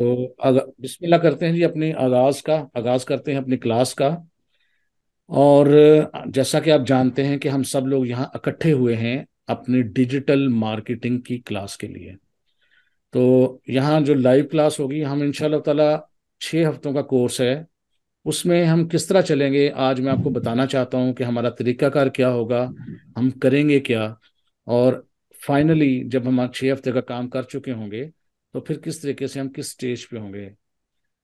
तो बिस्मिल्लाह करते हैं जी अपने आगाज़ का आगाज़ करते हैं अपनी क्लास का और जैसा कि आप जानते हैं कि हम सब लोग यहाँ इकट्ठे हुए हैं अपने डिजिटल मार्केटिंग की क्लास के लिए तो यहाँ जो लाइव क्लास होगी हम इन ताला छः हफ्तों का कोर्स है उसमें हम किस तरह चलेंगे आज मैं आपको बताना चाहता हूँ कि हमारा तरीकाकार क्या होगा हम करेंगे क्या और फाइनली जब हम छः हफ्ते का काम कर चुके होंगे तो फिर किस तरीके से हम किस स्टेज पे होंगे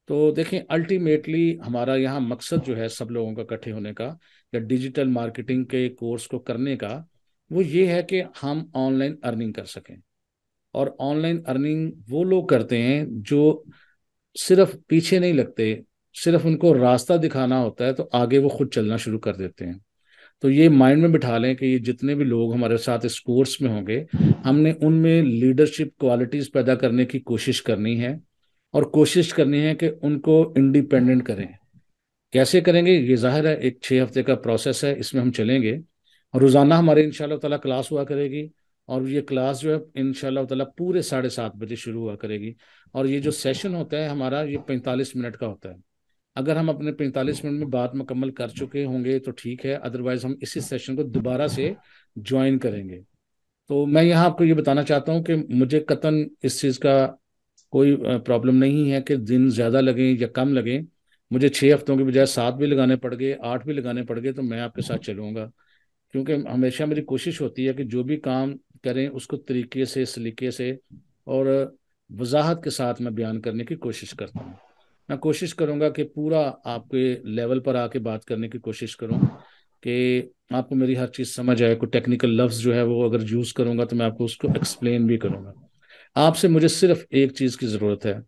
तो देखें अल्टीमेटली हमारा यहाँ मकसद जो है सब लोगों का इकट्ठे होने का या डिजिटल मार्केटिंग के कोर्स को करने का वो ये है कि हम ऑनलाइन अर्निंग कर सकें और ऑनलाइन अर्निंग वो लोग करते हैं जो सिर्फ पीछे नहीं लगते सिर्फ उनको रास्ता दिखाना होता है तो आगे वो खुद चलना शुरू कर देते हैं तो ये माइंड में बिठा लें कि ये जितने भी लोग हमारे साथ इस कोर्स में होंगे हमने उनमें लीडरशिप क्वालिटीज पैदा करने की कोशिश करनी है और कोशिश करनी है कि उनको इंडिपेंडेंट करें कैसे करेंगे ये जाहिर है एक छः हफ्ते का प्रोसेस है इसमें हम चलेंगे रोज़ाना हमारे इन ताला क्लास हुआ करेगी और ये क्लास जो है इन ताला पूरे साढ़े सात बजे शुरू हुआ करेगी और ये जो सेशन होता है हमारा ये पैंतालीस मिनट का होता है अगर हम अपने पैंतालीस हम्म। मिनट में बात मुकम्मल कर चुके होंगे तो ठीक है अदरवाइज हम इसी सेशन को दोबारा से ज्वाइन करेंगे तो मैं यहाँ आपको ये बताना चाहता हूँ कि मुझे कतन इस चीज़ का कोई प्रॉब्लम नहीं है कि दिन ज़्यादा लगें या कम लगें मुझे छः हफ्तों के बजाय सात भी लगाने पड़ गए आठ भी लगाने पड़ गए तो मैं आपके साथ हम्म। चलूँगा क्योंकि हमेशा मेरी कोशिश होती है कि जो भी काम करें उसको तरीके से सलीके से और वजाहत के साथ मैं बयान करने की कोशिश करता हूँ मैं कोशिश करूंगा कि पूरा आपके लेवल पर आके बात करने की कोशिश करूं कि आपको मेरी हर चीज़ समझ आए कोई टेक्निकल लफ्ज़ जो है वो अगर यूज़ करूंगा तो मैं आपको उसको एक्सप्लेन भी करूंगा आपसे मुझे सिर्फ एक चीज़ की ज़रूरत है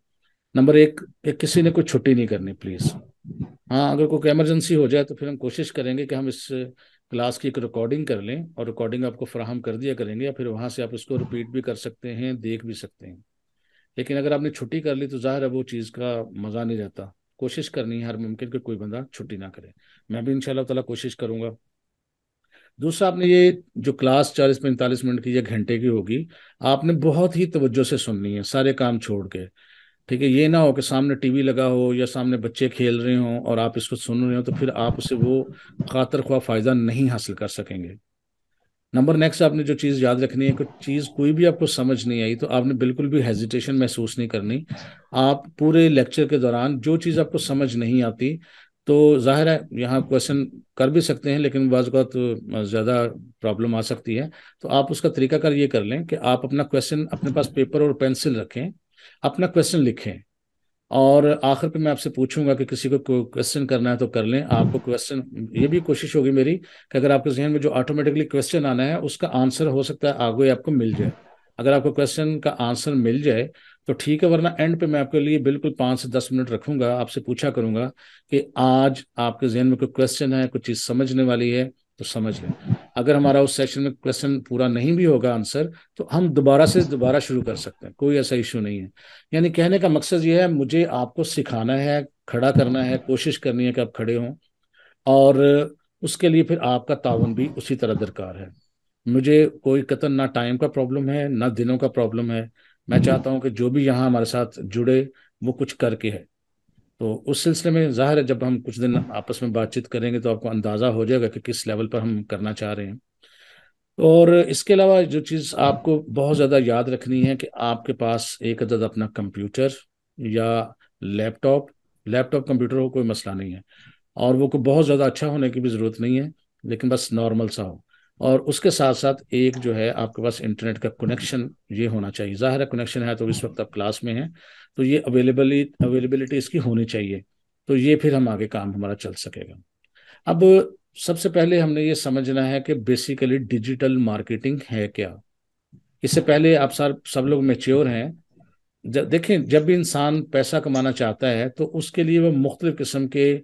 नंबर एक, एक किसी ने कोई छुट्टी नहीं करनी प्लीज़ हाँ अगर कोई एमरजेंसी हो जाए तो फिर हम कोशिश करेंगे कि हम इस क्लास की एक रिकॉर्डिंग कर लें और रिकॉर्डिंग आपको फ्राहम कर दिया करेंगे या फिर वहाँ से आप इसको रिपीट भी कर सकते हैं देख भी सकते हैं लेकिन अगर आपने छुट्टी कर ली तो जाहिर है वो चीज़ का मज़ा नहीं रहता कोशिश करनी है हर मुमकिन कि कोई बंदा छुट्टी ना करे मैं भी इन ताला कोशिश करूँगा दूसरा आपने ये जो क्लास चालीस पैंतालीस मिनट की या घंटे की होगी आपने बहुत ही तवज्जो से सुननी है सारे काम छोड़ के ठीक है ये ना हो कि सामने टीवी लगा हो या सामने बच्चे खेल रहे हों और आप इसको सुन रहे हो तो फिर आप उसे वो खातर ख्वा फ़ायदा नहीं हासिल कर सकेंगे नंबर नेक्स्ट आपने जो चीज़ याद रखनी है कि चीज़ कोई भी आपको समझ नहीं आई तो आपने बिल्कुल भी हेजिटेशन महसूस नहीं करनी आप पूरे लेक्चर के दौरान जो चीज़ आपको समझ नहीं आती तो जाहिर है यहाँ क्वेश्चन कर भी सकते हैं लेकिन बाज़ अवत तो ज़्यादा प्रॉब्लम आ सकती है तो आप उसका तरीका कर ये कर लें कि आप अपना क्वेश्चन अपने पास पेपर और पेंसिल रखें अपना क्वेश्चन लिखें और आखिर पे मैं आपसे पूछूंगा कि किसी को क्वेश्चन करना है तो कर लें हम्म। आपको क्वेश्चन ये भी कोशिश होगी मेरी कि अगर आपके जहन में जो ऑटोमेटिकली क्वेश्चन आना है उसका आंसर हो सकता है आगे आपको मिल जाए अगर आपको क्वेश्चन का आंसर मिल जाए तो ठीक है वरना एंड पे मैं आपके लिए बिल्कुल पाँच से दस मिनट रखूंगा आपसे पूछा करूंगा कि आज आपके जहन में कोई क्वेश्चन है कुछ चीज़ समझने वाली है तो समझ लें अगर हमारा उस सेशन में क्वेश्चन पूरा नहीं भी होगा आंसर तो हम दोबारा से दोबारा शुरू कर सकते हैं कोई ऐसा इशू नहीं है यानी कहने का मकसद यह है मुझे आपको सिखाना है खड़ा करना है कोशिश करनी है कि आप खड़े हों और उसके लिए फिर आपका तावन भी उसी तरह दरकार है मुझे कोई कतन ना टाइम का प्रॉब्लम है ना दिनों का प्रॉब्लम है मैं चाहता हूँ कि जो भी यहाँ हमारे साथ जुड़े वो कुछ करके है तो उस सिलसिले में जाहिर है जब हम कुछ दिन आपस में बातचीत करेंगे तो आपको अंदाज़ा हो जाएगा कि किस लेवल पर हम करना चाह रहे हैं और इसके अलावा जो चीज़ आपको बहुत ज़्यादा याद रखनी है कि आपके पास एक अदद अपना कंप्यूटर या लैपटॉप लैपटॉप कंप्यूटर हो कोई मसला नहीं है और वो को बहुत ज़्यादा अच्छा होने की भी ज़रूरत नहीं है लेकिन बस नॉर्मल सा हो और उसके साथ साथ एक जो है आपके पास इंटरनेट का कनेक्शन ये होना चाहिए ज़ाहिर है कनेक्शन है तो इस वक्त आप क्लास में हैं तो ये अवेलेबली अवेलेबिलिटी इसकी होनी चाहिए तो ये फिर हम आगे काम हमारा चल सकेगा अब सबसे पहले हमने ये समझना है कि बेसिकली डिजिटल मार्केटिंग है क्या इससे पहले आप सर सब लोग मेच्योर हैं जब देखें जब भी इंसान पैसा कमाना चाहता है तो उसके लिए वह मुख्तलिफ़ किस्म के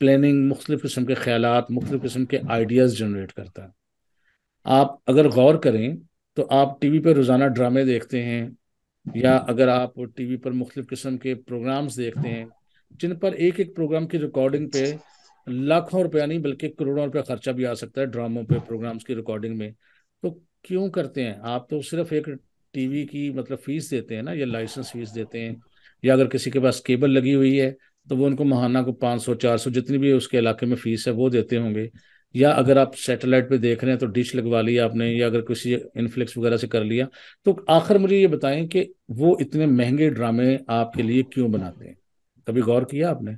प्लानिंग मुख्तलिफ़ किस्म के ख्याल मुख्तलिफ़ किस्म के आइडियाज़ जनरेट करता है आप अगर गौर करें तो आप टीवी पर रोज़ाना ड्रामे देखते हैं या अगर आप टीवी पर मुख्तलिफ़ किस्म के प्रोग्राम्स देखते हैं जिन पर एक एक प्रोग्राम की रिकॉर्डिंग पे लाखों रुपया नहीं बल्कि करोड़ों रुपया खर्चा भी आ सकता है ड्रामों पे प्रोग्राम्स की रिकॉर्डिंग में तो क्यों करते हैं आप तो सिर्फ एक टीवी की मतलब फीस देते हैं ना या लाइसेंस फीस देते हैं या अगर किसी के पास केबल लगी हुई है तो वो उनको महाना को पाँच सौ चार सौ जितनी भी उसके इलाके में फीस है वो देते होंगे या अगर आप सैटेलाइट पे देख रहे हैं तो डिश लगवा लिया आपने या अगर किसी इनफ्लिक्स वगैरह से कर लिया तो आखिर मुझे ये बताएं कि वो इतने महंगे ड्रामे आपके लिए क्यों बनाते हैं कभी गौर किया आपने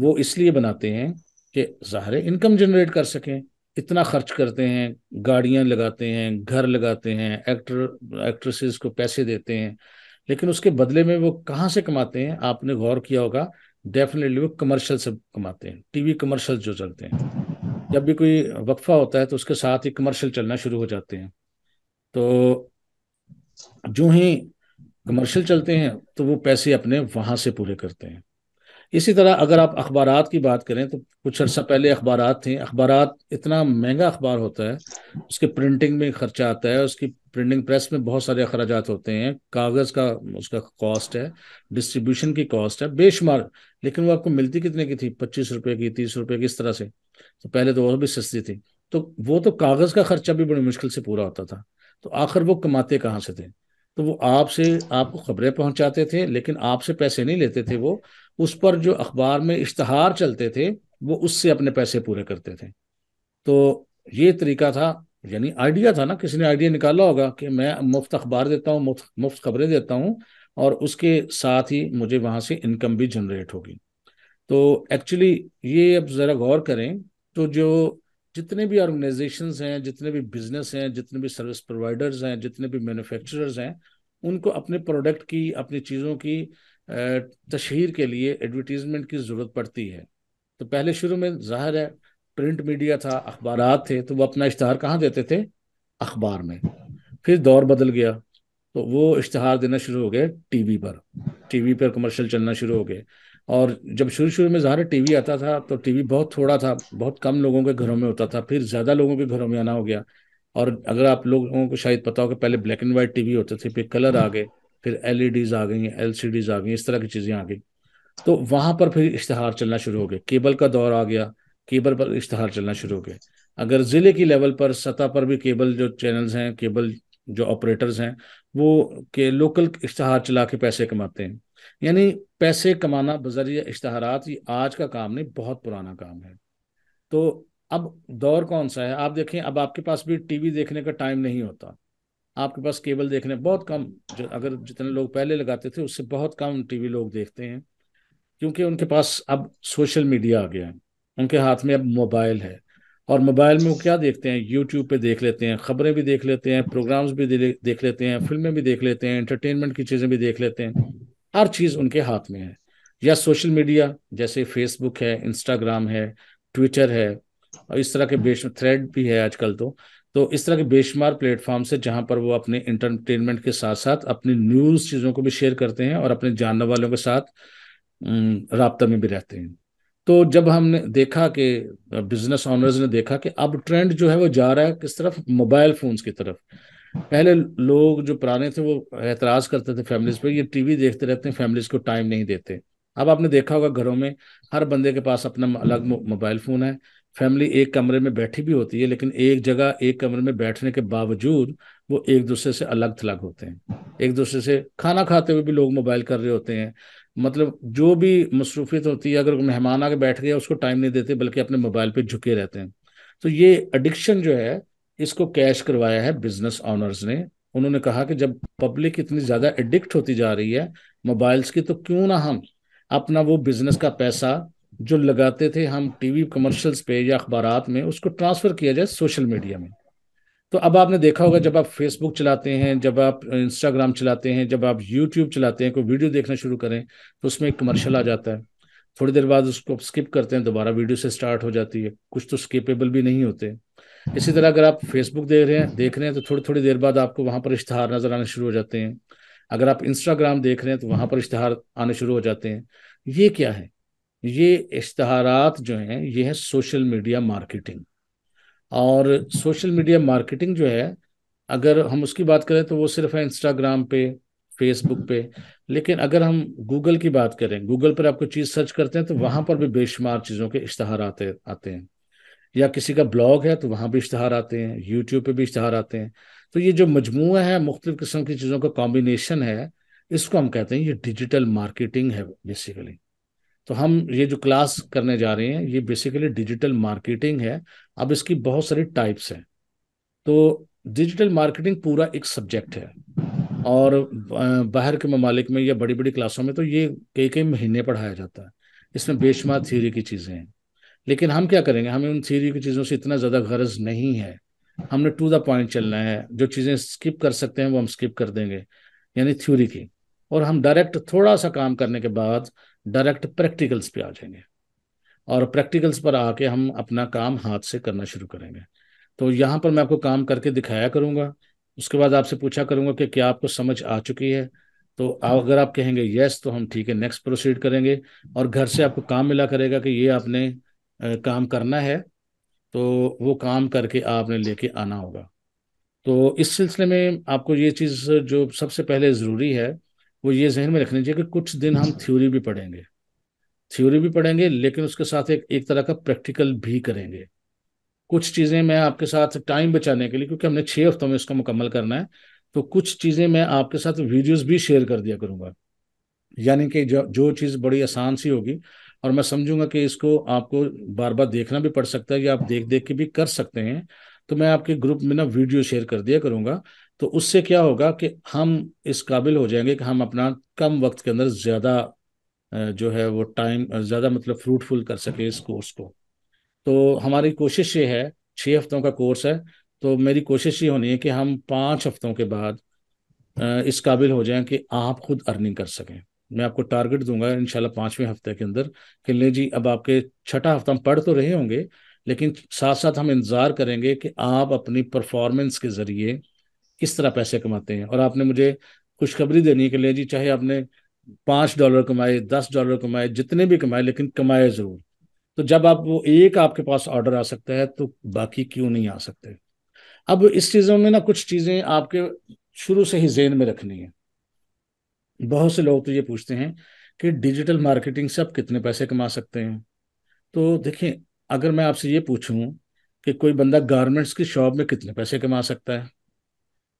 वो इसलिए बनाते हैं कि ज़ाहिर इनकम जनरेट कर सकें इतना खर्च करते हैं गाड़ियां लगाते हैं घर लगाते हैं एक्टर एक्ट्रेसेस को पैसे देते हैं लेकिन उसके बदले में वो कहाँ से कमाते हैं आपने गौर किया होगा डेफिनेटली वो कमर्शियल से कमाते हैं टीवी कमर्शियल जो चलते हैं जब भी कोई वक्फा होता है तो उसके साथ ही कमर्शियल चलना शुरू हो जाते हैं तो जो ही कमर्शियल चलते हैं तो वो पैसे अपने वहां से पूरे करते हैं इसी तरह अगर आप अखबार की बात करें तो कुछ अर्सा पहले अखबार थे अखबार इतना महंगा अखबार होता है उसके प्रिंटिंग में खर्चा आता है उसकी प्रिंटिंग प्रेस में बहुत सारे अखराज होते हैं कागज़ का उसका कॉस्ट है डिस्ट्रीब्यूशन की कॉस्ट है बेशुमार लेकिन वो आपको मिलती कितने की थी पच्चीस रुपये की तीस रुपये की इस तरह से तो पहले तो और भी सस्ती थी तो वो तो कागज़ का खर्चा भी बड़ी मुश्किल से पूरा होता था तो आखिर वो कमाते कहाँ से थे तो वो आपसे आपको खबरें पहुंचाते थे लेकिन आपसे पैसे नहीं लेते थे वो उस पर जो अखबार में इश्तहार चलते थे वो उससे अपने पैसे पूरे करते थे तो ये तरीका था यानी आइडिया था ना किसी ने आइडिया निकाला होगा कि मैं मुफ्त अखबार देता हूँ मुफ्त मुफ्त खबरें देता हूँ और उसके साथ ही मुझे वहाँ से इनकम भी जनरेट होगी तो एक्चुअली ये अब ज़रा गौर करें तो जो जितने भी ऑर्गेनाइजेशंस हैं जितने भी बिजनेस हैं जितने भी सर्विस प्रोवाइडर्स हैं जितने भी मैन्युफैक्चरर्स हैं उनको अपने प्रोडक्ट की अपनी चीज़ों की तशहर के लिए एडवर्टीज़मेंट की ज़रूरत पड़ती है तो पहले शुरू में जाहिर है प्रिंट मीडिया था अखबार थे तो वो अपना इश्तहार कहाँ देते थे अखबार में फिर दौर बदल गया तो वो इश्तहार देना शुरू हो गए टीवी पर टीवी पर कमर्शियल चलना शुरू हो गए और जब शुरू शुरू में ज़ाहिर टीवी आता था तो टीवी बहुत थोड़ा था बहुत कम लोगों के घरों में होता था फिर ज़्यादा लोगों के घरों में आना हो गया और अगर आप लोगों को शायद पता हो कि पहले ब्लैक एंड वाइट टीवी होते थे फिर कलर आ गए फिर डीज e आ गई डीज़ आ गई इस तरह की चीज़ें आ गई तो वहाँ पर फिर इश्तहार चलना शुरू हो गए केबल का दौर आ गया केबल पर इश्तहार चलना शुरू हो गए अगर ज़िले की लेवल पर सतह पर भी केबल जो चैनल्स हैं केबल जो ऑपरेटर्स हैं वो के लोकल इश्तहार चला के पैसे कमाते हैं यानी पैसे कमाना बजरिया इश्तहारात ये आज का काम नहीं बहुत पुराना काम है तो अब दौर कौन सा है आप देखें अब आपके पास भी टीवी देखने का टाइम नहीं होता आपके पास केबल देखने बहुत कम जो अगर जितने लोग पहले लगाते थे उससे बहुत कम टीवी लोग देखते हैं क्योंकि उनके पास अब सोशल मीडिया आ गया है उनके हाथ में अब मोबाइल है और मोबाइल में वो क्या देखते हैं यूट्यूब पे देख लेते हैं खबरें भी देख लेते हैं प्रोग्राम्स भी देख लेते हैं फिल्में भी देख लेते हैं एंटरटेनमेंट की चीज़ें भी देख लेते हैं हर चीज़ उनके हाथ में है या सोशल मीडिया जैसे फेसबुक है इंस्टाग्राम है ट्विटर है और इस तरह के बेश थ्रेड भी है आजकल तो तो इस तरह के बेशुमार प्लेटफॉर्म से जहां पर वो अपने इंटरटेनमेंट के साथ साथ अपनी न्यूज़ चीज़ों को भी शेयर करते हैं और अपने जानने वालों के साथ रबता में भी रहते हैं तो जब हमने देखा कि बिजनेस ऑनर्स ने देखा कि अब ट्रेंड जो है वो जा रहा है किस तरफ मोबाइल फोन्स की तरफ पहले लोग जो पुराने थे वो एतराज करते थे फैमिलीज पे ये टीवी देखते रहते हैं फैमिलीज को टाइम नहीं देते अब आपने देखा होगा घरों में हर बंदे के पास अपना अलग मोबाइल फोन है फैमिली एक कमरे में बैठी भी होती है लेकिन एक जगह एक कमरे में बैठने के बावजूद वो एक दूसरे से अलग थलग होते हैं एक दूसरे से खाना खाते हुए भी लोग मोबाइल कर रहे होते हैं मतलब जो भी मसरूफियत होती है अगर मेहमान आके बैठ गया उसको टाइम नहीं देते बल्कि अपने मोबाइल पे झुके रहते हैं तो ये एडिक्शन जो है इसको कैश करवाया है बिजनेस ऑनर्स ने उन्होंने कहा कि जब पब्लिक इतनी ज़्यादा एडिक्ट होती जा रही है मोबाइल्स की तो क्यों ना हम अपना वो बिजनेस का पैसा जो लगाते थे हम टीवी कमर्शियल्स पे या अखबार में उसको ट्रांसफ़र किया जाए सोशल मीडिया में तो अब आपने देखा होगा हम्म। जब आप फेसबुक चलाते हैं जब आप इंस्टाग्राम चलाते हैं जब आप यूट्यूब चलाते हैं कोई वीडियो देखना शुरू करें तो उसमें एक कमर्शियल आ हम्म। जाता है थोड़ी देर बाद उसको आप स्किप करते हैं दोबारा वीडियो से स्टार्ट हो जाती है कुछ तो स्किपेबल भी नहीं होते इसी तरह अगर आप फेसबुक देख रहे हैं देख रहे हैं तो थोड़ी थोड़ी देर बाद आपको वहाँ पर इश्तहार नजर आने शुरू हो जाते हैं अगर आप इंस्टाग्राम देख रहे हैं तो वहाँ पर इश्तहार आने शुरू हो जाते हैं ये क्या है ये इश्तहारात जो हैं ये है सोशल मीडिया मार्केटिंग और सोशल मीडिया मार्केटिंग जो है अगर हम उसकी बात करें तो वो सिर्फ है इंस्टाग्राम पे फेसबुक पे लेकिन अगर हम गूगल की बात करें गूगल पर आपको चीज़ सर्च करते हैं तो वहाँ पर भी बेशुमार चीज़ों के इश्तहार आते आते हैं या किसी का ब्लॉग है तो वहाँ भी इश्तहार आते हैं यूट्यूब पे भी इश्तहार आते हैं तो ये जो मजमु है मुख्तु किस्म की चीज़ों का कॉम्बिनेशन है इसको हम कहते हैं ये डिजिटल मार्केटिंग है बेसिकली तो हम ये जो क्लास करने जा रहे हैं ये बेसिकली डिजिटल मार्केटिंग है अब इसकी बहुत सारी टाइप्स हैं तो डिजिटल मार्केटिंग पूरा एक सब्जेक्ट है और बाहर के ममालिक में या बड़ी बड़ी क्लासों में तो ये कई कई महीने पढ़ाया जाता है इसमें बेशुमार थ्योरी की चीज़ें हैं लेकिन हम क्या करेंगे हमें उन थीरी की चीज़ों से इतना ज़्यादा गरज नहीं है हमने टू द पॉइंट चलना है जो चीज़ें स्किप कर सकते हैं वो हम स्किप कर देंगे यानी थ्योरी की और हम डायरेक्ट थोड़ा सा काम करने के बाद डायरेक्ट प्रैक्टिकल्स पे आ जाएंगे और प्रैक्टिकल्स पर आके हम अपना काम हाथ से करना शुरू करेंगे तो यहाँ पर मैं आपको काम करके दिखाया करूँगा उसके बाद आपसे पूछा करूँगा कि क्या आपको समझ आ चुकी है तो अगर आप कहेंगे यस तो हम ठीक है नेक्स्ट प्रोसीड करेंगे और घर से आपको काम मिला करेगा कि ये आपने काम करना है तो वो काम करके आपने लेके आना होगा तो इस सिलसिले में आपको ये चीज़ जो सबसे पहले ज़रूरी है वो ये जहन में रखनी चाहिए कि कुछ दिन हम थ्योरी भी पढ़ेंगे थ्योरी भी पढ़ेंगे लेकिन उसके साथ एक एक तरह का प्रैक्टिकल भी करेंगे कुछ चीज़ें मैं आपके साथ टाइम बचाने के लिए क्योंकि हमने छः हफ्तों में इसको मुकम्मल करना है तो कुछ चीज़ें मैं आपके साथ वीडियोस भी शेयर कर दिया करूँगा यानी कि जो जो चीज़ बड़ी आसान सी होगी और मैं समझूंगा कि इसको आपको बार बार देखना भी पड़ सकता है या आप देख देख के भी कर सकते हैं तो मैं आपके ग्रुप में ना वीडियो शेयर कर दिया करूँगा तो उससे क्या होगा कि हम इस काबिल हो जाएंगे कि हम अपना कम वक्त के अंदर ज़्यादा जो है वो टाइम ज़्यादा मतलब फ्रूटफुल कर सके इस कोर्स को तो हमारी कोशिश ये है छः हफ्तों का कोर्स है तो मेरी कोशिश ये होनी है कि हम पाँच हफ्तों के बाद इस काबिल हो जाएं कि आप खुद अर्निंग कर सकें मैं आपको टारगेट दूंगा इनशाला पाँचवें हफ्ते के अंदर कि ले जी अब आपके छठा हफ्ता हम पढ़ तो रहे होंगे लेकिन साथ साथ हम इंतज़ार करेंगे कि आप अपनी परफॉर्मेंस के ज़रिए किस तरह पैसे कमाते हैं और आपने मुझे खुशखबरी देनी है कि ले जी चाहे आपने पांच डॉलर कमाए दस डॉलर कमाए जितने भी कमाए लेकिन कमाए ज़रूर तो जब आप वो एक आपके पास ऑर्डर आ सकता है तो बाकी क्यों नहीं आ सकते अब इस चीज़ों में ना कुछ चीज़ें आपके शुरू से ही जेन में रखनी है बहुत से लोग तो ये पूछते हैं कि डिजिटल मार्केटिंग से आप कितने पैसे कमा सकते हैं तो देखें अगर मैं आपसे ये पूछूं कि कोई बंदा गारमेंट्स की शॉप में कितने पैसे कमा सकता है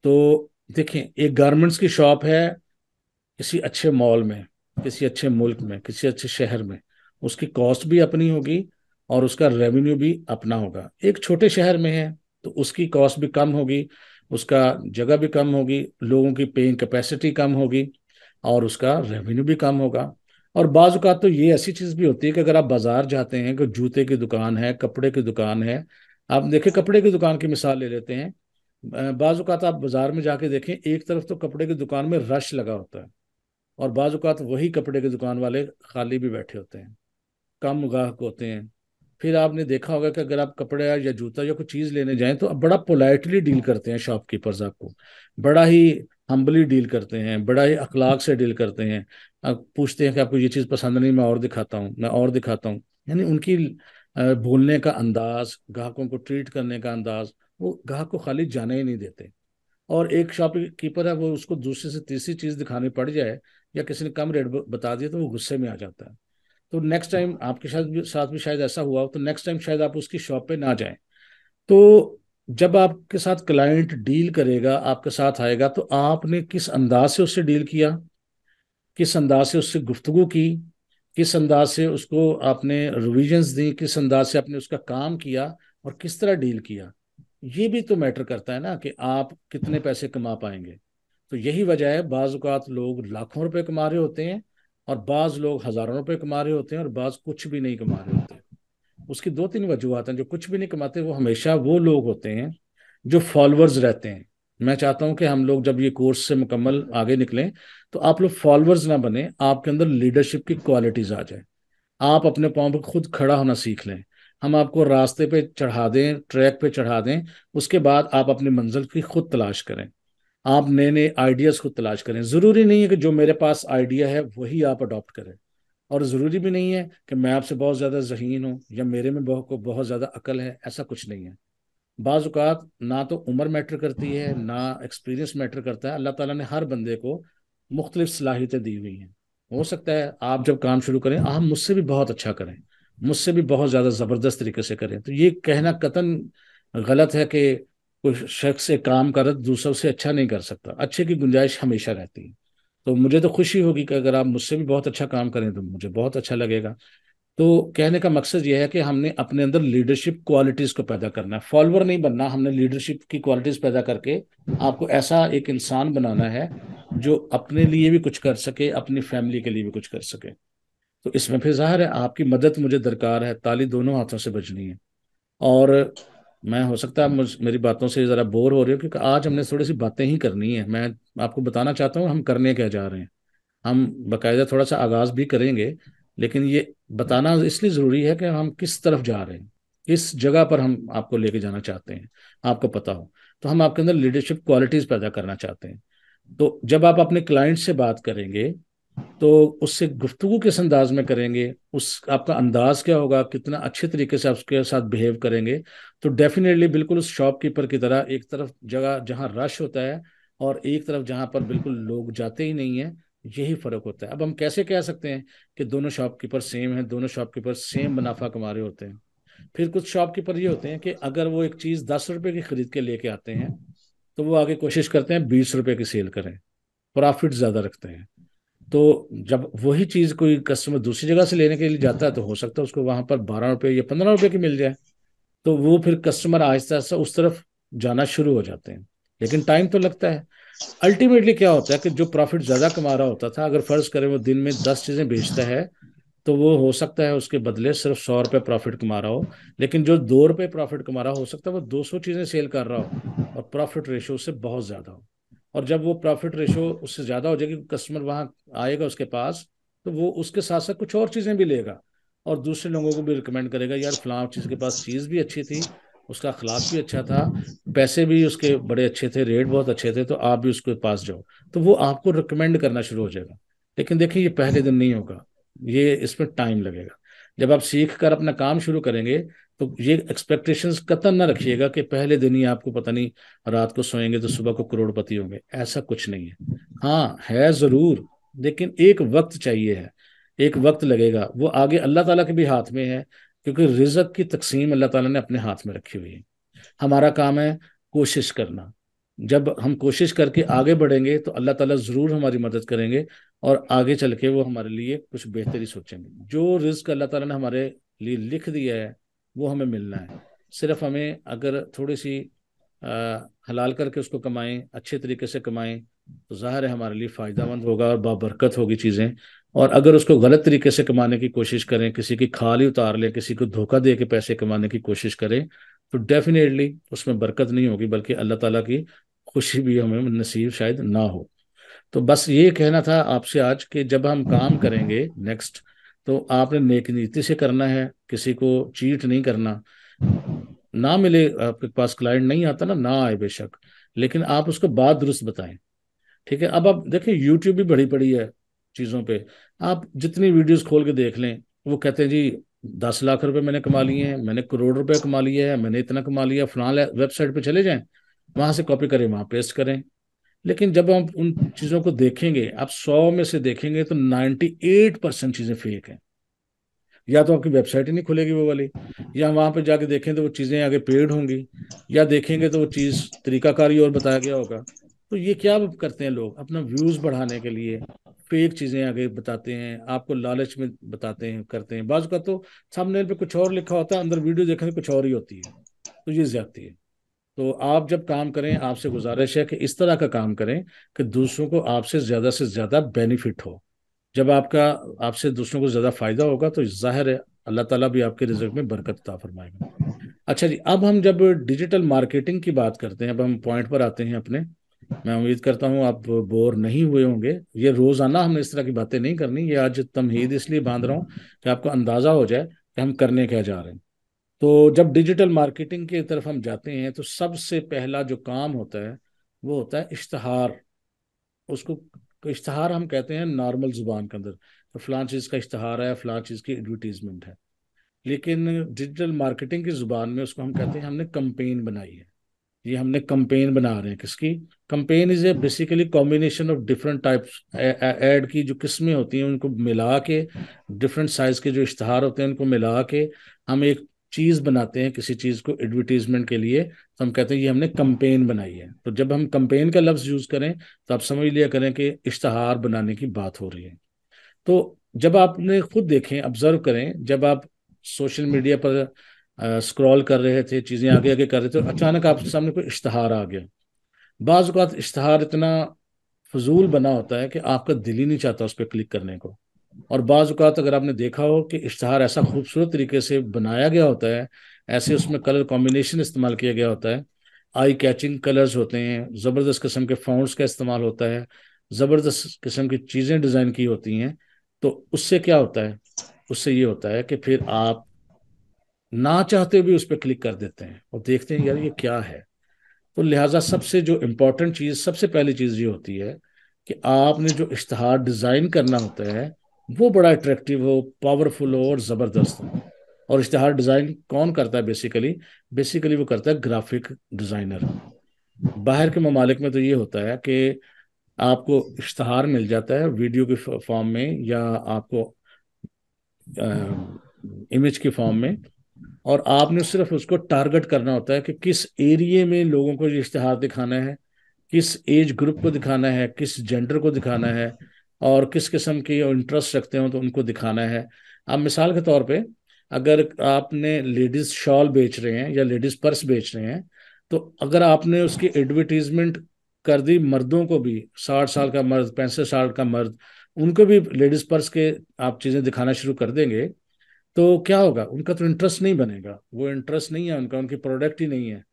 तो देखें एक गारमेंट्स की शॉप है किसी अच्छे मॉल में किसी अच्छे मुल्क में किसी अच्छे शहर में उसकी कॉस्ट भी अपनी होगी और उसका रेवेन्यू भी अपना होगा एक छोटे शहर में है तो उसकी कॉस्ट भी कम होगी उसका जगह भी कम होगी लोगों की पेइंग कैपेसिटी कम होगी और उसका रेवेन्यू भी कम होगा और बाजुकात तो ये ऐसी चीज़ भी होती है कि अगर आप बाज़ार जाते हैं कि जूते की दुकान है कपड़े की दुकान है आप देखें कपड़े की दुकान की मिसाल ले लेते हैं बाज़ात आप बाज़ार में जाके देखें एक तरफ तो कपड़े की दुकान में रश लगा होता है और बाज़ात वही कपड़े के दुकान वाले खाली भी बैठे होते हैं कम गाहक होते हैं फिर आपने देखा होगा कि अगर आप कपड़े या जूता या कोई चीज़ लेने जाएं तो आप बड़ा पोलाइटली डील करते हैं शॉपकीपर्स आपको बड़ा ही हम्बली डील करते हैं बड़ा ही अखलाक से डील करते हैं आप पूछते हैं कि आपको ये चीज़ पसंद नहीं मैं और दिखाता हूँ मैं और दिखाता हूँ यानी उनकी बोलने का अंदाज ग्राहकों को ट्रीट करने का अंदाज वो ग्राहक को खाली जाने ही नहीं देते और एक शॉप कीपर है वो उसको दूसरे से तीसरी चीज़ दिखानी पड़ जाए या किसी ने कम रेट बता दिया तो वो गुस्से में आ जाता है तो नेक्स्ट टाइम आपके साथ भी साथ भी शायद ऐसा हुआ हो तो नेक्स्ट टाइम शायद आप उसकी शॉप पे ना जाएं तो जब आपके साथ क्लाइंट डील करेगा आपके साथ आएगा तो आपने किस अंदाज से उससे डील किया किस अंदाज से उससे गुफ्तगु की किस अंदाज से उसको आपने रिविजन्स दी किस अंदाज से आपने उसका काम किया और किस तरह डील किया ये भी तो मैटर करता है ना कि आप कितने पैसे कमा पाएंगे तो यही वजह है बाज लोग लाखों रुपए कमा रहे होते हैं और बाज़ लोग हज़ारों रुपए कमा रहे होते हैं और बाज़ कुछ भी नहीं कमा रहे होते उसकी दो तीन वजूहत हैं जो कुछ भी नहीं कमाते वो हमेशा वो लोग होते हैं जो फॉलोअर्स रहते हैं मैं चाहता हूं कि हम लोग जब ये कोर्स से मुकम्मल आगे निकलें तो आप लोग फॉलोअर्स ना बने आपके अंदर लीडरशिप की क्वालिटीज़ आ जाए आप अपने पाँव पर खुद खड़ा होना सीख लें हम आपको रास्ते पे चढ़ा दें ट्रैक पे चढ़ा दें उसके बाद आप अपनी मंजिल की खुद तलाश करें आप नए नए आइडियाज़ खुद तलाश करें ज़रूरी नहीं है कि जो मेरे पास आइडिया है वही आप अडॉप्ट करें और ज़रूरी भी नहीं है कि मैं आपसे बहुत ज़्यादा जहीन हूँ या मेरे में बहुत बहुत ज़्यादा अकल है ऐसा कुछ नहीं है बाज़ात ना तो उम्र मैटर करती है ना एक्सपीरियंस मैटर करता है अल्लाह ताला ने हर बंदे को मुख्तलिफ सलाहियतें दी हुई हैं हो सकता है आप जब काम शुरू करें आप मुझसे भी बहुत अच्छा करें मुझसे भी बहुत ज़्यादा ज़बरदस्त तरीके से करें तो ये कहना कतन गलत है कि कोई शख्स से काम करत दूसरों से अच्छा नहीं कर सकता अच्छे की गुंजाइश हमेशा रहती है तो मुझे तो खुशी होगी कि अगर आप मुझसे भी बहुत अच्छा काम करें तो मुझे बहुत अच्छा लगेगा तो कहने का मकसद यह है कि हमने अपने अंदर लीडरशिप क्वालिटीज़ को पैदा करना है फॉलोअर नहीं बनना हमने लीडरशिप की क्वालिटीज़ पैदा करके आपको ऐसा एक इंसान बनाना है जो अपने लिए भी कुछ कर सके अपनी फैमिली के लिए भी कुछ कर सके तो इसमें फिर जाहिर है आपकी मदद मुझे दरकार है ताली दोनों हाथों से बजनी है और मैं हो सकता है मेरी बातों से ज़रा बोर हो रही हो क्योंकि आज हमने थोड़ी सी बातें ही करनी है मैं आपको बताना चाहता हूँ हम करने क्या जा रहे हैं हम बाकायदा थोड़ा सा आगाज़ भी करेंगे लेकिन ये बताना इसलिए ज़रूरी है कि हम किस तरफ जा रहे हैं इस जगह पर हम आपको लेके जाना चाहते हैं आपको पता हो तो हम आपके अंदर लीडरशिप क्वालिटीज़ पैदा करना चाहते हैं तो जब आप अपने क्लाइंट से बात करेंगे तो उससे गुफ्तु किस अंदाज में करेंगे उस आपका अंदाज क्या होगा कितना अच्छे तरीके से आप उसके साथ बिहेव करेंगे तो डेफिनेटली बिल्कुल उस शॉपकीपर की तरह एक तरफ जगह जहाँ रश होता है और एक तरफ जहाँ पर बिल्कुल लोग जाते ही नहीं है यही फ़र्क होता है अब हम कैसे कह सकते हैं कि दोनों शॉपकीपर सेम हैं दोनों शॉपकीपर सेम मुनाफा कमा रहे होते हैं फिर कुछ शॉपकीपर ये होते हैं कि अगर वो एक चीज़ दस रुपये की खरीद के लेके आते हैं तो वो आगे कोशिश करते हैं बीस रुपए की सेल करें प्रॉफिट ज़्यादा रखते हैं तो जब वही चीज़ कोई कस्टमर दूसरी जगह से लेने के लिए जाता है तो हो सकता है उसको वहाँ पर बारह रुपये या पंद्रह रुपये की मिल जाए तो वो फिर कस्टमर आहिस्ता आहिस्ता उस तरफ जाना शुरू हो जाते हैं लेकिन टाइम तो लगता है अल्टीमेटली क्या होता है कि जो प्रॉफिट ज़्यादा कमा रहा होता था अगर फ़र्ज़ करें वो दिन में दस चीज़ें बेचता है तो वो हो सकता है उसके बदले सिर्फ सौ रुपये प्रॉफिट कमा रहा हो लेकिन जो दो रुपये प्रॉफिट कमा रहा हो सकता है वो दो सौ चीज़ें सेल कर रहा हो और प्रॉफिट रेशियो से बहुत ज़्यादा हो और जब वो प्रॉफिट रेशो उससे ज़्यादा हो जाएगी कस्टमर वहाँ आएगा उसके पास तो वो उसके साथ साथ कुछ और चीज़ें भी लेगा और दूसरे लोगों को भी रिकमेंड करेगा यार फिलहाल चीज़ के पास चीज़ भी अच्छी थी उसका अखलाक भी अच्छा था पैसे भी उसके बड़े अच्छे थे रेट बहुत अच्छे थे तो आप भी उसके पास जाओ तो वो आपको रिकमेंड करना शुरू हो जाएगा लेकिन देखिए ये पहले दिन नहीं होगा ये इसमें टाइम लगेगा जब आप सीख कर अपना काम शुरू करेंगे तो ये एक्सपेक्टेशंस कतन ना रखिएगा कि पहले दिन ही आपको पता नहीं रात को सोएंगे तो सुबह को करोड़पति होंगे ऐसा कुछ नहीं है हाँ है ज़रूर लेकिन एक वक्त चाहिए है एक वक्त लगेगा वो आगे अल्लाह ताला के भी हाथ में है क्योंकि रिजक की तकसीम अल्लाह ताला ने अपने हाथ में रखी हुई है हमारा काम है कोशिश करना जब हम कोशिश करके आगे बढ़ेंगे तो अल्लाह ताला ज़रूर हमारी मदद करेंगे और आगे चल के वो हमारे लिए कुछ बेहतरी सोचेंगे जो रिस्क अल्लाह ताला ने हमारे लिए लिख दिया है वो हमें मिलना है सिर्फ हमें अगर थोड़ी सी आ, हलाल करके उसको कमाएं अच्छे तरीके से कमाएं तो ज़ाहिर है हमारे लिए फ़ायदा मंद होगा और बाबरकत होगी चीज़ें और अगर उसको गलत तरीके से कमाने की कोशिश करें किसी की खाली उतार लें किसी को धोखा दे के पैसे कमाने की कोशिश करें तो डेफिनेटली उसमें बरकत नहीं होगी बल्कि अल्लाह ताला की खुशी भी हमें नसीब शायद ना हो तो बस ये कहना था आपसे आज कि जब हम काम करेंगे नेक्स्ट तो आपने नेक नीति से करना है किसी को चीट नहीं करना ना मिले आपके पास क्लाइंट नहीं आता ना ना आए बेशक लेकिन आप उसको बात दुरुस्त बताएं ठीक है अब आप देखें यूट्यूब भी बड़ी पड़ी है चीज़ों पे आप जितनी वीडियोस खोल के देख लें वो कहते हैं जी दस लाख रुपए मैंने कमा लिए हैं मैंने करोड़ रुपए कमा लिए हैं मैंने इतना कमा लिया फिलहाल वेबसाइट पे चले जाएं वहां से कॉपी करें वहां पेस्ट करें लेकिन जब हम उन चीज़ों को देखेंगे आप सौ में से देखेंगे तो नाइन्टी एट परसेंट चीज़ें फेक हैं या तो आपकी वेबसाइट ही नहीं खुलेगी वो वाली या वहाँ पर जाके देखें तो वो चीज़ें आगे पेड होंगी या देखेंगे तो वो चीज़ तरीकाकारी और बताया गया होगा तो ये क्या करते हैं लोग अपना व्यूज़ बढ़ाने के लिए फेक चीज़ें आगे बताते हैं आपको लालच में बताते हैं करते हैं बाजू का तो सामने पे कुछ और लिखा होता है अंदर वीडियो देखने तो कुछ और ही होती है तो ये ज्यादा है तो आप जब काम करें आपसे गुजारिश है कि इस तरह का काम करें कि दूसरों को आपसे ज़्यादा से ज़्यादा बेनिफिट हो जब आपका आपसे दूसरों को ज़्यादा फ़ायदा होगा तो ज़ाहिर है अल्लाह ताला भी आपके रिजल्ट में बरकत ता फरमाएगा अच्छा जी अब हम जब डिजिटल मार्केटिंग की बात करते हैं अब हम पॉइंट पर आते हैं अपने मैं उम्मीद करता हूँ आप बोर नहीं हुए होंगे ये रोज़ाना हमने इस तरह की बातें नहीं करनी ये आज तमहीद इसलिए बांध रहा हूँ कि आपको अंदाज़ा हो जाए कि हम करने क्या जा रहे हैं तो जब डिजिटल मार्केटिंग की तरफ हम जाते हैं तो सबसे पहला जो काम होता है वो होता है इश्तहार उसको इश्तहार हम कहते हैं नॉर्मल ज़ुबान के अंदर तो फ़लाँ चीज़ का इश्तहार है फलां चीज़ की एडवर्टीज़मेंट है लेकिन डिजिटल मार्केटिंग की ज़ुबान में उसको हम कहते हैं हमने कंपेन बनाई है ये हमने कंपेन बना रहे हैं किसकी campaign is a basically combination of different types ad की जो किस्में होती हैं उनको मिला के डिफरेंट साइज़ के जो इश्तहार होते हैं उनको मिला के हम एक चीज बनाते हैं किसी चीज को एडवर्टीजमेंट के लिए तो हम कहते हैं ये हमने कंपेन बनाई है तो जब हम कंपेन का लफ्ज यूज करें तो आप समझ लिया करें कि इश्तहार बनाने की बात हो रही है तो जब आपने खुद देखें ऑब्जर्व करें जब आप सोशल मीडिया पर स्क्रॉल कर रहे थे चीजें आगे आगे कर रहे थे तो अचानक आपके सामने कोई इश्तहार आ गया बाज़ात इश्तहार इतना फजूल बना होता है कि आपका दिल ही नहीं चाहता उस पर क्लिक करने को और बाज़ात अगर आपने देखा हो कि इश्तहार ऐसा खूबसूरत तरीके से बनाया गया होता है ऐसे उसमें कलर कॉम्बिनेशन इस्तेमाल किया गया होता है आई कैचिंग कलर्स होते हैं ज़बरदस्त किस्म के फाउंड्स का इस्तेमाल होता है ज़बरदस्त किस्म की चीज़ें डिज़ाइन की होती हैं तो उससे क्या होता है उससे ये होता है कि फिर आप ना चाहते भी उस पर क्लिक कर देते हैं और देखते हैं यार ये क्या है तो लिहाजा सबसे जो इम्पोर्टेंट चीज़ सबसे पहली चीज़ ये होती है कि आपने जो इश्तहार डिज़ाइन करना होता है वो बड़ा अट्रैक्टिव हो पावरफुल हो और ज़बरदस्त हो और इश्तहार डिज़ाइन कौन करता है बेसिकली बेसिकली वो करता है ग्राफिक डिज़ाइनर बाहर के ममालिक में तो ये होता है कि आपको इश्तहार मिल जाता है वीडियो के फॉर्म में या आपको आ, इमेज के फॉर्म में और आपने सिर्फ उसको टारगेट करना होता है कि किस एरिए में लोगों को ये इश्तहार दिखाना है किस एज ग्रुप को दिखाना है किस जेंडर को दिखाना है और किस किस्म की इंटरेस्ट रखते हो तो उनको दिखाना है अब मिसाल के तौर पे अगर आपने लेडीज शॉल बेच रहे हैं या लेडीज पर्स बेच रहे हैं तो अगर आपने उसकी एडवर्टीजमेंट कर दी मर्दों को भी साठ साल का मर्द पैंसठ साल का मर्द उनको भी लेडीज पर्स के आप चीज़ें दिखाना शुरू कर देंगे तो क्या होगा उनका तो इंटरेस्ट नहीं बनेगा वो इंटरेस्ट नहीं है उनका उनकी प्रोडक्ट ही नहीं है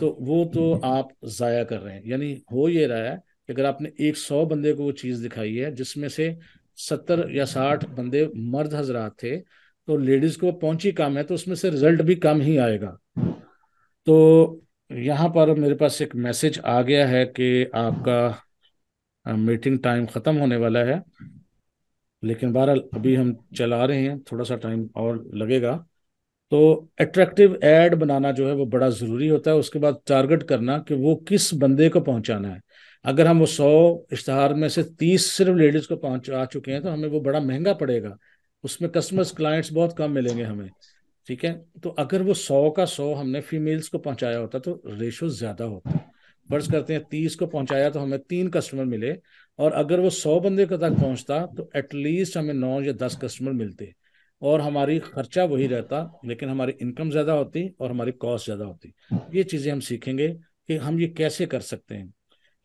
तो वो तो आप ज़ाया कर रहे हैं यानी हो ये रहा है कि अगर आपने एक सौ बंदे को वो चीज़ दिखाई है जिसमें से सत्तर या साठ बंदे मर्द हजरात थे तो लेडीज को पहुंची काम है तो उसमें से रिजल्ट भी कम ही आएगा तो यहाँ पर मेरे पास एक मैसेज आ गया है कि आपका मीटिंग टाइम ख़त्म होने वाला है लेकिन बहरहाल अभी हम चला रहे हैं थोड़ा सा टाइम और लगेगा तो एट्रैक्टिव एड बनाना जो है वो बड़ा ज़रूरी होता है उसके बाद टारगेट करना कि वो किस बंदे को पहुंचाना है अगर हम वो सौ इश्तहार में से तीस सिर्फ लेडीज को पहुँच आ चुके हैं तो हमें वो बड़ा महंगा पड़ेगा उसमें कस्टमर्स हाँ। क्लाइंट्स बहुत कम मिलेंगे हमें ठीक है तो अगर वो सौ का सौ हमने फीमेल्स को पहुंचाया होता तो रेशो ज्यादा होता फर्ज करते हैं तीस को पहुंचाया तो हमें तीन कस्टमर मिले और अगर वो सौ बंदे का तक पहुंचता तो एटलीस्ट हमें नौ या दस कस्टमर मिलते और हमारी खर्चा वही रहता लेकिन हमारी इनकम ज़्यादा होती और हमारी कॉस्ट ज़्यादा होती ये चीज़ें हम सीखेंगे कि हम ये कैसे कर सकते हैं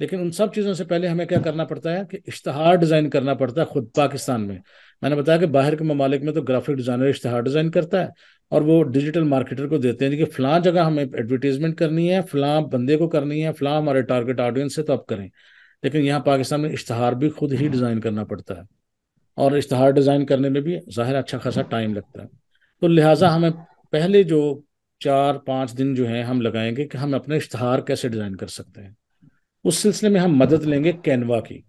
लेकिन उन सब चीज़ों से पहले हमें क्या करना पड़ता है कि इश्तहार डिज़ाइन करना पड़ता है ख़ुद पाकिस्तान में मैंने बताया कि बाहर के ममालिक में तो ग्राफिक डिज़ाइनर इश्तहार डिज़ाइन करता है और वो डिजिटल मार्केटर को देते हैं कि फ़लाँ जगह हमें एडवर्टीज़मेंट करनी है फ़लाँ बंदे को करनी है फ़लाँ हमारे टारगेट ऑडियंस है तो आप करें लेकिन यहाँ पाकिस्तान में इश्तहार भी खुद ही हाँ। डिज़ाइन करना पड़ता है और इश्तहार डिज़ाइन करने में भी ज़ाहिर अच्छा खासा टाइम लगता है तो लिहाजा हमें पहले जो चार पाँच दिन जो हैं हम लगाएंगे कि हम अपने इश्तहार कैसे डिज़ाइन कर सकते हैं उस सिलसिले में हम मदद लेंगे कैनवा की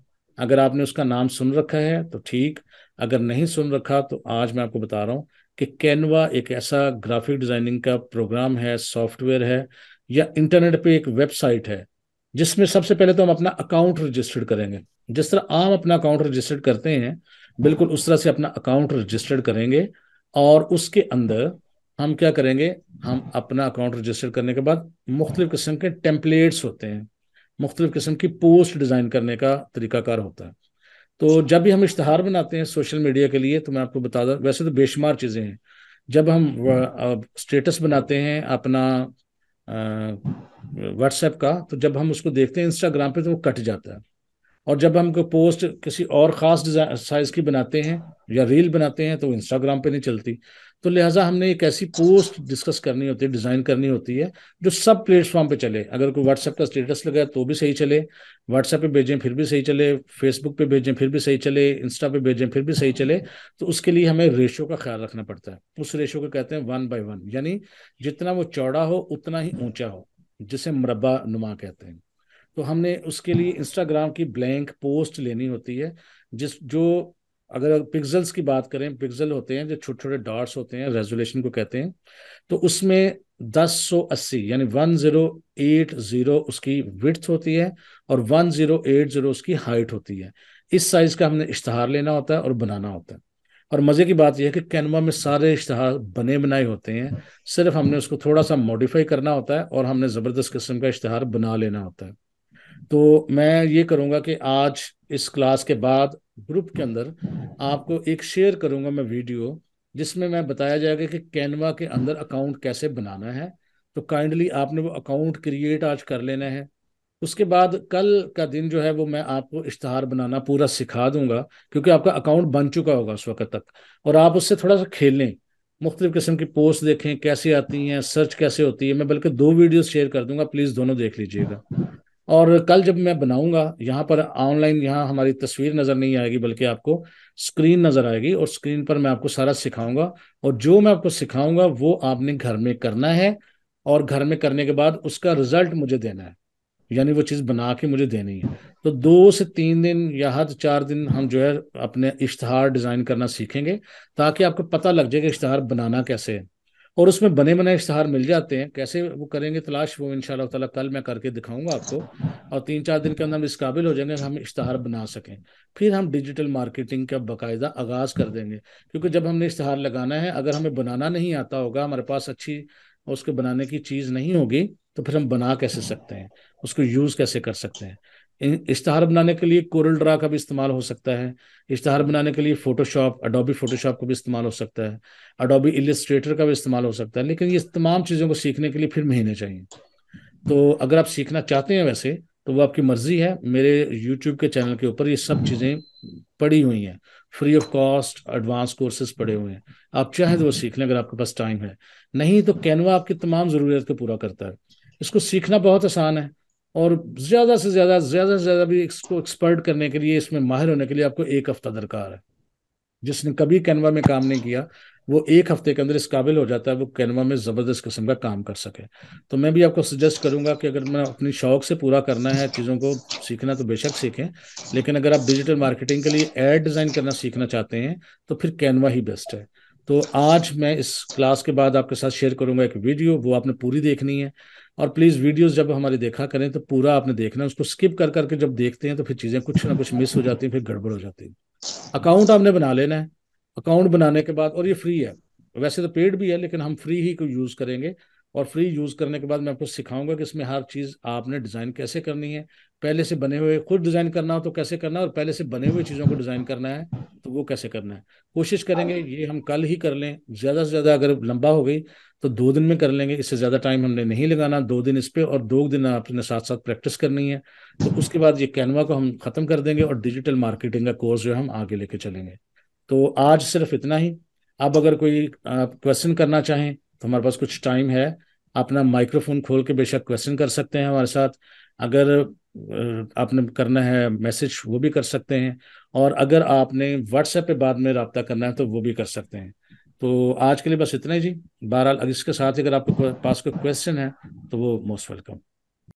अगर आपने उसका नाम सुन रखा है तो ठीक अगर नहीं सुन रखा तो आज मैं आपको बता रहा हूँ कि कैनवा एक ऐसा ग्राफिक डिजाइनिंग का प्रोग्राम है सॉफ्टवेयर है या इंटरनेट पे एक वेबसाइट है जिसमें सबसे पहले तो हम अपना अकाउंट रजिस्टर्ड करेंगे जिस तरह आम अपना अकाउंट रजिस्टर्ड करते हैं बिल्कुल उस तरह से अपना अकाउंट रजिस्टर्ड करेंगे और उसके अंदर हम क्या करेंगे हम अपना अकाउंट रजिस्टर करने के बाद मुख्तलिफ किस्म के टेम्पलेट्स होते हैं मुख्तलिफ किस्म की पोस्ट डिज़ाइन करने का तरीक़ाकार होता है तो जब भी हम इश्तहार बनाते हैं सोशल मीडिया के लिए तो मैं आपको बता दूँ वैसे तो बेशुमार चीज़ें हैं जब हम स्टेटस बनाते हैं अपना व्हाट्सएप का तो जब हम उसको देखते हैं इंस्टाग्राम पे तो वो कट जाता है और जब हम कोई पोस्ट किसी और ख़ास साइज़ की बनाते हैं या रील बनाते हैं तो इंस्टाग्राम पे नहीं चलती तो लिहाजा हमने एक ऐसी पोस्ट डिस्कस करनी होती है डिज़ाइन करनी होती है जो सब प्लेटफॉर्म पे चले अगर कोई व्हाट्सएप का स्टेटस लगाए तो भी सही चले व्हाट्सएप पे भेजें फिर भी सही चले फेसबुक पे भेजें फिर भी सही चले इंस्टा पे भेजें फिर भी सही चले तो उसके लिए हमें रेशो का ख्याल रखना पड़ता है उस रेशो को कहते हैं वन बाई वन यानी जितना वो चौड़ा हो उतना ही ऊँचा हो जिसे मुरबा नुमा कहते हैं तो हमने उसके लिए इंस्टाग्राम की ब्लैंक पोस्ट लेनी होती है जिस जो अगर पिक्सल्स की बात करें पिक्सल होते हैं जो छोटे छोटे डॉट्स होते हैं रेजोल्यूशन को कहते हैं तो उसमें 1080 यानी 1080 उसकी विथ होती है और 1080 उसकी हाइट होती है इस साइज का हमने इश्तहार लेना होता है और बनाना होता है और मज़े की बात यह है कि कैनवा में सारे इश्तहार बने बनाए होते हैं सिर्फ हमने उसको थोड़ा सा मॉडिफाई करना होता है और हमने ज़बरदस्त किस्म का इश्तहार बना लेना होता है तो मैं ये करूँगा कि आज इस क्लास के बाद ग्रुप के अंदर आपको एक शेयर करूँगा मैं वीडियो जिसमें मैं बताया जाएगा कि कैनवा के अंदर अकाउंट कैसे बनाना है तो काइंडली आपने वो अकाउंट क्रिएट आज कर लेना है उसके बाद कल का दिन जो है वो मैं आपको इश्तहार बनाना पूरा सिखा दूंगा क्योंकि आपका अकाउंट बन चुका होगा उस वक्त तक और आप उससे थोड़ा सा खेलें मुख्तलिफ किस्म की पोस्ट देखें कैसे आती हैं सर्च कैसे होती है मैं बल्कि दो वीडियोस शेयर कर दूंगा प्लीज़ दोनों देख लीजिएगा और कल जब मैं बनाऊंगा यहाँ पर ऑनलाइन यहाँ हमारी तस्वीर नज़र नहीं आएगी बल्कि आपको स्क्रीन नज़र आएगी और स्क्रीन पर मैं आपको सारा सिखाऊंगा और जो मैं आपको सिखाऊंगा वो आपने घर में करना है और घर में करने के बाद उसका रिजल्ट मुझे देना है यानी वो चीज़ बना के मुझे देनी है तो दो से तीन दिन या हद चार दिन हम जो है अपने इश्तहार डिज़ाइन करना सीखेंगे ताकि आपको पता लग जाए कि इश्तहार बनाना कैसे है और उसमें बने बनाए इश्तहार मिल जाते हैं कैसे वो करेंगे तलाश वो इन ताला कल मैं करके दिखाऊंगा आपको और तीन चार दिन के अंदर हम इस काबिल हो जाएंगे हम इश्तहार बना सकें फिर हम डिजिटल मार्केटिंग का बाकायदा आगाज़ कर देंगे क्योंकि जब हमने इश्तहार लगाना है अगर हमें बनाना नहीं आता होगा हमारे पास अच्छी उसके बनाने की चीज़ नहीं होगी तो फिर हम बना कैसे सकते हैं उसको यूज़ कैसे कर सकते हैं इश्तहार बनाने के लिए कोरल ड्रा का भी इस्तेमाल हो सकता है इश्तहार बनाने के लिए फोटोशॉप अडोबी फोटोशॉप का भी इस्तेमाल हो सकता है अडोबी इलिस्ट्रेटर का भी इस्तेमाल हो सकता है लेकिन ये तमाम चीज़ों को सीखने के लिए फिर महीने चाहिए तो अगर आप सीखना चाहते हैं वैसे तो वो आपकी मर्जी है मेरे यूट्यूब के चैनल के ऊपर ये सब चीज़ें पड़ी हुई हैं free of cost advance courses पड़े हुए हैं आप चाहें तो वो सीख लें अगर आपके पास टाइम है नहीं तो कैनवा आपकी तमाम ज़रूरत को पूरा करता है इसको सीखना बहुत आसान है और ज़्यादा से ज़्यादा ज़्यादा से ज़्यादा भी इसको एक्सपर्ट करने के लिए इसमें माहिर होने के लिए आपको एक हफ्ता दरकार है जिसने कभी कैनवा में काम नहीं किया वो एक हफ्ते के अंदर इस काबिल हो जाता है वो कैनवा में ज़बरदस्त किस्म का काम कर सके तो मैं भी आपको सजेस्ट करूंगा कि अगर मैं अपनी शौक से पूरा करना है चीज़ों को सीखना तो बेशक सीखें लेकिन अगर आप डिजिटल मार्केटिंग के लिए एड डिज़ाइन करना सीखना चाहते हैं तो फिर कैनवा ही बेस्ट है तो आज मैं इस क्लास के बाद आपके साथ शेयर करूंगा एक वीडियो वो आपने पूरी देखनी है और प्लीज़ वीडियोस जब हमारी देखा करें तो पूरा आपने देखना उसको स्किप कर करके जब देखते हैं तो फिर चीज़ें कुछ ना कुछ मिस हो जाती हैं फिर गड़बड़ हो जाती है अकाउंट आपने बना लेना है अकाउंट बनाने के बाद और ये फ्री है वैसे तो पेड भी है लेकिन हम फ्री ही को यूज़ करेंगे और फ्री यूज़ करने के बाद मैं आपको सिखाऊंगा कि इसमें हर चीज़ आपने डिज़ाइन कैसे करनी है पहले से बने हुए खुद डिज़ाइन करना हो तो कैसे करना है और पहले से बने हुए चीज़ों को डिज़ाइन करना है तो वो कैसे करना है कोशिश करेंगे ये हम कल ही कर लें ज़्यादा से ज़्यादा अगर लंबा हो गई तो दो दिन में कर लेंगे इससे ज़्यादा टाइम हमने नहीं लगाना दो दिन इस पर और दो दिन आपने साथ साथ प्रैक्टिस करनी है तो उसके बाद ये कैनवा को हम ख़त्म कर देंगे और डिजिटल मार्केटिंग का कोर्स जो है हम आगे लेके चलेंगे तो आज सिर्फ इतना ही आप अगर कोई क्वेश्चन करना चाहें तो हमारे पास कुछ टाइम है अपना माइक्रोफोन खोल के बेशक क्वेश्चन कर सकते हैं हमारे साथ अगर आपने करना है मैसेज वो भी कर सकते हैं और अगर आपने व्हाट्सएप पे बाद में रबता करना है तो वो भी कर सकते हैं तो आज के लिए बस इतना ही जी बहरहाल इसके साथ ही अगर आपके पास कोई क्वेश्चन है तो वो मोस्ट वेलकम